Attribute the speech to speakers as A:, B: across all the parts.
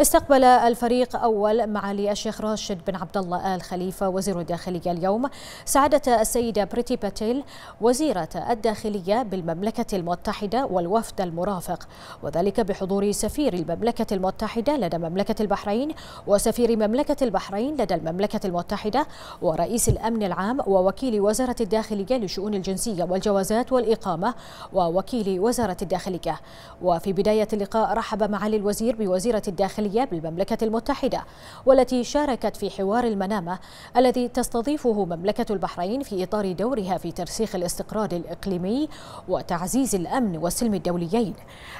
A: استقبل الفريق أول معالي الشيخ راشد بن عبد الله آل خليفة وزير الداخلية اليوم سعادة السيدة بريتي باتيل وزيرة الداخلية بالمملكة المتحدة والوفد المرافق وذلك بحضور سفير المملكة المتحدة لدى مملكة البحرين وسفير مملكة البحرين لدى المملكة المتحدة ورئيس الأمن العام ووكيل وزارة الداخلية لشؤون الجنسية والجوازات والإقامة ووكيل وزارة الداخلية وفي بداية اللقاء رحب معالي الوزير بوزيرة الداخلية الداخلية بالمملكة المتحدة والتي شاركت في حوار المنامة الذي تستضيفه مملكة البحرين في إطار دورها في ترسيخ الاستقرار الإقليمي وتعزيز الأمن والسلم الدوليين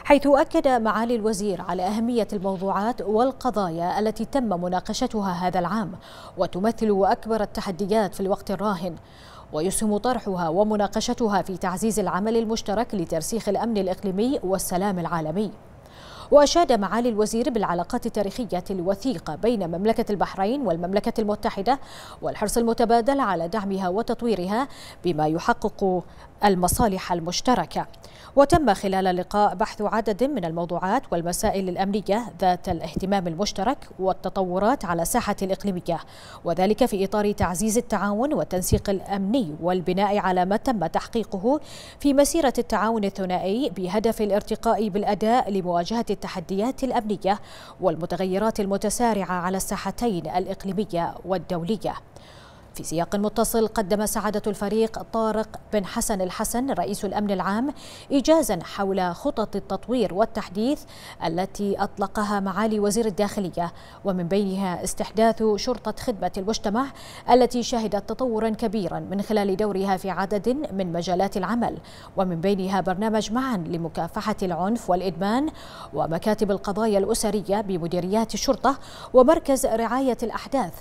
A: حيث أكد معالي الوزير على أهمية الموضوعات والقضايا التي تم مناقشتها هذا العام وتمثل أكبر التحديات في الوقت الراهن ويسهم طرحها ومناقشتها في تعزيز العمل المشترك لترسيخ الامن الاقليمي والسلام العالمي وأشاد معالي الوزير بالعلاقات التاريخية الوثيقة بين مملكة البحرين والمملكة المتحدة والحرص المتبادل على دعمها وتطويرها بما يحقق المصالح المشتركة وتم خلال اللقاء بحث عدد من الموضوعات والمسائل الأمنية ذات الاهتمام المشترك والتطورات على الساحة الإقليمية وذلك في إطار تعزيز التعاون والتنسيق الأمني والبناء على ما تم تحقيقه في مسيرة التعاون الثنائي بهدف الارتقاء بالأداء لمواجهة التحديات الأمنية والمتغيرات المتسارعة على الساحتين الإقليمية والدولية في سياق متصل قدم سعادة الفريق طارق بن حسن الحسن رئيس الأمن العام إجازا حول خطط التطوير والتحديث التي أطلقها معالي وزير الداخلية ومن بينها استحداث شرطة خدمة المجتمع التي شهدت تطورا كبيرا من خلال دورها في عدد من مجالات العمل ومن بينها برنامج معا لمكافحة العنف والإدمان ومكاتب القضايا الأسرية بمديريات الشرطة ومركز رعاية الأحداث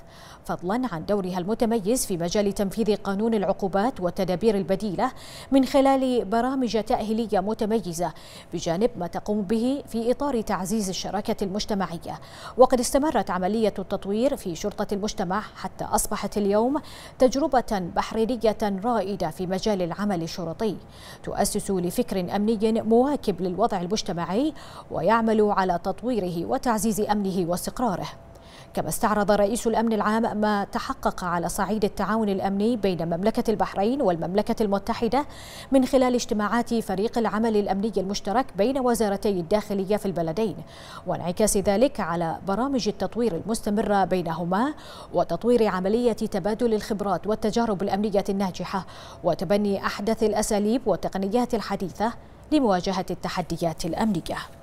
A: فضلا عن دورها المتميز الجيز في مجال تنفيذ قانون العقوبات والتدابير البديلة من خلال برامج تأهيلية متميزة بجانب ما تقوم به في إطار تعزيز الشراكة المجتمعية وقد استمرت عملية التطوير في شرطة المجتمع حتى أصبحت اليوم تجربة بحرينية رائدة في مجال العمل الشرطي تؤسس لفكر أمني مواكب للوضع المجتمعي ويعمل على تطويره وتعزيز أمنه واستقراره كما استعرض رئيس الأمن العام ما تحقق على صعيد التعاون الأمني بين مملكة البحرين والمملكة المتحدة من خلال اجتماعات فريق العمل الأمني المشترك بين وزارتي الداخلية في البلدين وانعكاس ذلك على برامج التطوير المستمرة بينهما وتطوير عملية تبادل الخبرات والتجارب الأمنية الناجحة وتبني أحدث الأساليب والتقنيات الحديثة لمواجهة التحديات الأمنية